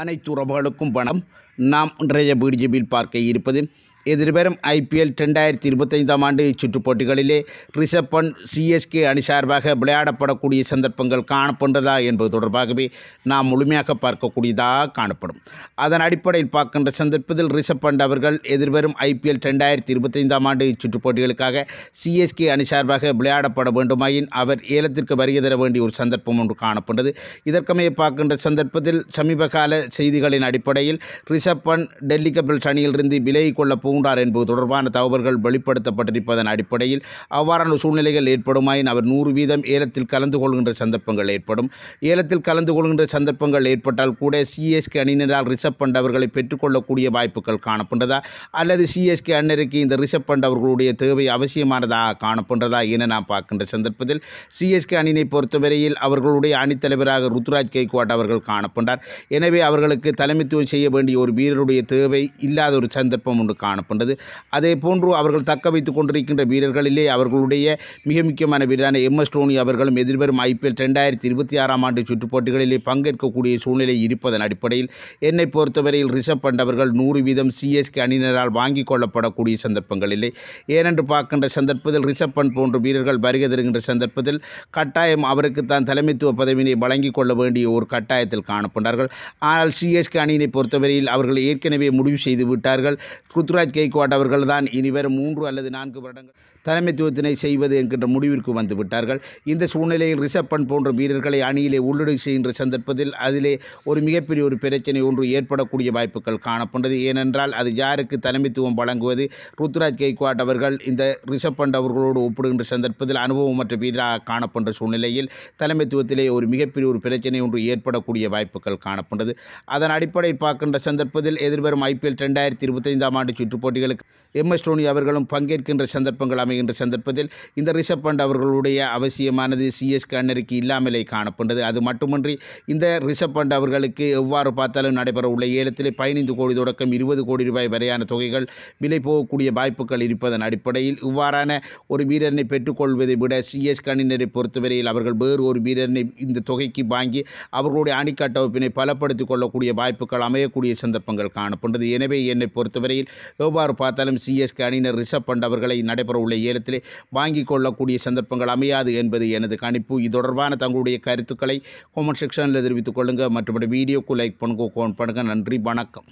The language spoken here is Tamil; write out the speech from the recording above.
அனைத்து உறவுகளுக்கும் பணம் நாம் இன்றைய வீடியோவில் பார்க்க இருப்பது എതിരുപരം ഐ പി എൽ രണ്ടായിരത്തി ഇരുപത്തൈന്താം ആണ്ട് ചുറ്റുപോട്ടികളിലെ ரிஷப் பண்ட் சிஎஸ்கே அணி சார்பாக விளையாடப்படக்கூடிய சந்தர்ப்பங்கள் காணப்படுறதா என்பது தொடர்பாகவே நாம் முழுமையாக பார்க்கக்கூடியதாக காணப்படும் அதன் அடிப்படையில் பார்க்கின்ற சந்தர்ப்பத்தில் ரிஷப் பண்ட் அவர்கள் எதிர்வரும் ஐபிஎல் ரெண்டாயிரத்தி இருபத்தைந்தாம் ஆண்டு சுற்றுப்போட்டிகளுக்காக சிஎஸ்கே அணி சார்பாக விளையாடப்பட வேண்டுமாயின் அவர் ஏலத்திற்கு வருகை தர வேண்டிய ஒரு சந்தர்ப்பம் ஒன்று காணப்பட்டது இதற்கமைய பார்க்கின்ற சந்தர்ப்பத்தில் சமீபகால செய்திகளின் அடிப்படையில் ரிஷப் பண்ட் டெல்லி கேபிட்டல்ஸ் அணியிலிருந்து விலகிக் கொள்ளப்போ பூண்டார் என்பது தொடர்பான தகவல்கள் வெளிப்படுத்தப்பட்டிருப்பதன் அடிப்படையில் அவ்வாறான சூழ்நிலைகள் ஏற்படுமாயின் அவர் நூறு வீதம் ஏலத்தில் கலந்து கொள்கின்ற சந்தர்ப்பங்கள் ஏற்படும் ஏலத்தில் கலந்து கொள்கின்ற சந்தர்ப்பங்கள் ஏற்பட்டால் கூட சிஎஸ்கே அணியினரால் ரிஷப் பண்ட் அவர்களை பெற்றுக்கொள்ளக்கூடிய வாய்ப்புகள் காணப்படுறதா அல்லது சிஎஸ்கே அண்ணருக்கு இந்த ரிஷப் பண்ட் அவர்களுடைய தேவை அவசியமானதாக காணப்படுறதா என நாம் பார்க்கின்ற சந்தர்ப்பத்தில் சிஎஸ்கே அணியினை பொறுத்தவரையில் அவர்களுடைய அணித்தலைவராக ருத்ராஜ் கேக்வாட் அவர்கள் காணப்பட்டார் எனவே அவர்களுக்கு தலைமைத்துவம் செய்ய வேண்டிய ஒரு வீரருடைய தேவை இல்லாத ஒரு சந்தர்ப்பம் ஒன்று காண காணப்பட்டது அதே போன்று அவர்கள் தக்க வைத்துக் கொண்டிருக்கின்ற வீரர்களிலே அவர்களுடைய மிக முக்கியமான வீரரான எம் எஸ் டோனி அவர்களும் எதிர்வரும் ஐபிஎல் ரெண்டாயிரத்தி இருபத்தி ஆறாம் ஆண்டு சுற்றுப்போட்டிகளிலே பங்கேற்கக்கூடிய சூழ்நிலை இருப்பதன் அடிப்படையில் என்னை பொறுத்தவரையில் ரிஷப் பண்ட் அவர்கள் நூறு வீதம் சிஎஸ்கே அணியினரால் வாங்கிக் கொள்ளப்படக்கூடிய சந்தர்ப்பங்கள் இல்லை ஏனென்று பார்க்கின்ற சந்தர்ப்பத்தில் ரிஷப் பண்ட் போன்ற வீரர்கள் வருகை தருகின்ற சந்தர்ப்பத்தில் கட்டாயம் அவருக்கு தான் தலைமைத்துவ பதவியினை வழங்கிக் கொள்ள வேண்டிய ஒரு கட்டாயத்தில் காணப்பட்டார்கள் ஆனால் சிஎஸ்கே அணியினை பொறுத்தவரையில் அவர்கள் ஏற்கனவே முடிவு செய்து விட்டார்கள் ருத்ராஜ் கே குவாட் அவர்கள்தான் இனிவரும் மூன்று அல்லது நான்கு வருடங்கள் தலைமைத்துவத்தினை செய்வது என்கின்ற முடிவிற்கு வந்துவிட்டார்கள் இந்த சூழ்நிலையில் ரிஷப் பண்ட் போன்ற வீரர்களை அணியிலே உள்ளடை செய்கின்ற சந்தர்ப்பத்தில் அதிலே ஒரு மிகப்பெரிய ஒரு பிரச்சனை ஒன்று ஏற்படக்கூடிய வாய்ப்புகள் காணப்பட்டது ஏனென்றால் அது யாருக்கு தலைமைத்துவம் வழங்குவது ருத்ராஜ் கெய்க்வாட் அவர்கள் இந்த ரிஷப் பண்ட் அவர்களோடு ஒப்பிடுகின்ற சந்தர்ப்பத்தில் அனுபவமற்ற வீரராக காணப்பட்ட சூழ்நிலையில் தலைமைத்துவத்திலே ஒரு மிகப்பெரிய ஒரு பிரச்சனை ஒன்று ஏற்படக்கூடிய வாய்ப்புகள் காணப்பட்டது அதன் அடிப்படையில் பார்க்கின்ற சந்தர்ப்பத்தில் எதிர்வரும் ஐபிஎல் ரெண்டாயிரத்தி இருபத்தைந்தாம் ஆண்டு சுற்றுப்போட்டிகளுக்கு எம் எஸ் டோனி அவர்களும் பங்கேற்கின்ற சந்தர்ப்பங்கள் அமைகின்ற சந்தர்ப்பத்தில் இந்த ரிஷப் பண்ட் அவர்களுடைய அவசியமானது சிஎஸ் கண்ணருக்கு இல்லாமலே காணப்பட்டது அது மட்டுமன்றி இந்த ரிஷப் பண்ட் அவர்களுக்கு எவ்வாறு பார்த்தாலும் நடைபெற உள்ள ஏலத்தில் பதினைந்து கோடி தொடக்கம் இருபது கோடி ரூபாய் வரையான தொகைகள் விலை போகக்கூடிய வாய்ப்புகள் இருப்பதன் அடிப்படையில் இவ்வாறான ஒரு வீரனை பெற்றுக்கொள்வதை விட சிஎஸ் அணியினரை பொறுத்தவரையில் அவர்கள் வேறு ஒரு வீரனை இந்த தொகைக்கு வாங்கி அவர்களுடைய அணிக்கட்டமைப்பினை பலப்படுத்திக் கொள்ளக்கூடிய வாய்ப்புகள் அமையக்கூடிய சந்தர்ப்பங்கள் காணப்பட்டது எனவே என்னை பொறுத்தவரையில் எவ்வாறு பார்த்தாலும் சிஎஸ்கே அணியினர் ரிஷப் பண்ட் அவர்களை நடைபெற உள்ள ஏலத்திலே வாங்கிக் கொள்ளக்கூடிய சந்தர்ப்பங்கள் அமையாது என்பது எனது கணிப்பு இது தொடர்பான தங்களுடைய கருத்துக்களை கொமெண்ட் செக்ஷனில் தெரிவித்துக் கொள்ளுங்கள் மற்றபடி வீடியோக்கு லைக் பண்ணுங்க கோன் பண்ணுங்கள் நன்றி வணக்கம்